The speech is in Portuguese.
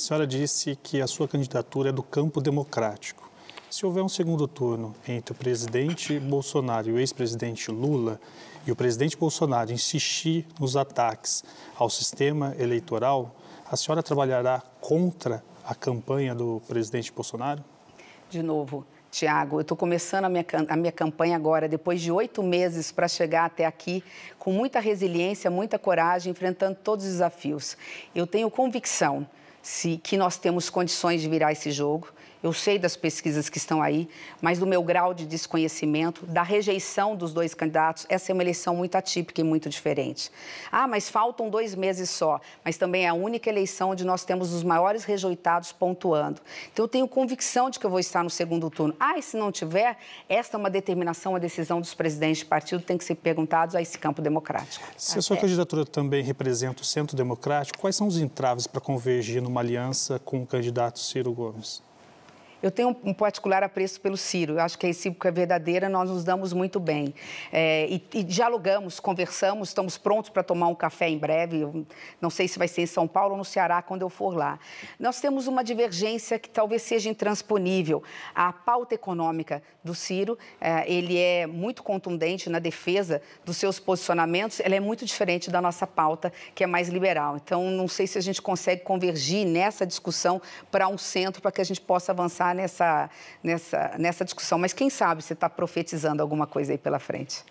A senhora disse que a sua candidatura é do campo democrático. Se houver um segundo turno entre o presidente Bolsonaro e o ex-presidente Lula, e o presidente Bolsonaro insistir nos ataques ao sistema eleitoral, a senhora trabalhará contra a campanha do presidente Bolsonaro? De novo, Tiago, eu estou começando a minha, a minha campanha agora, depois de oito meses para chegar até aqui, com muita resiliência, muita coragem, enfrentando todos os desafios. Eu tenho convicção se que nós temos condições de virar esse jogo eu sei das pesquisas que estão aí, mas do meu grau de desconhecimento, da rejeição dos dois candidatos, essa é uma eleição muito atípica e muito diferente. Ah, mas faltam dois meses só, mas também é a única eleição onde nós temos os maiores rejeitados pontuando. Então, eu tenho convicção de que eu vou estar no segundo turno. Ah, e se não tiver, esta é uma determinação, uma decisão dos presidentes de partido, tem que ser perguntados a esse campo democrático. Se a sua é. candidatura também representa o centro democrático, quais são os entraves para convergir numa aliança com o candidato Ciro Gomes? Eu tenho um particular apreço pelo Ciro. Eu acho que a recíproca é verdadeira, nós nos damos muito bem. É, e, e, dialogamos, conversamos, estamos prontos para tomar um café em breve. Eu não sei se vai ser em São Paulo ou no Ceará quando eu for lá. Nós temos uma divergência que talvez seja intransponível. A pauta econômica do Ciro, é, ele é muito contundente na defesa dos seus posicionamentos, ela é muito diferente da nossa pauta, que é mais liberal. Então, não sei se a gente consegue convergir nessa discussão para um centro para que a gente possa avançar entrar nessa, nessa, nessa discussão. Mas quem sabe você está profetizando alguma coisa aí pela frente.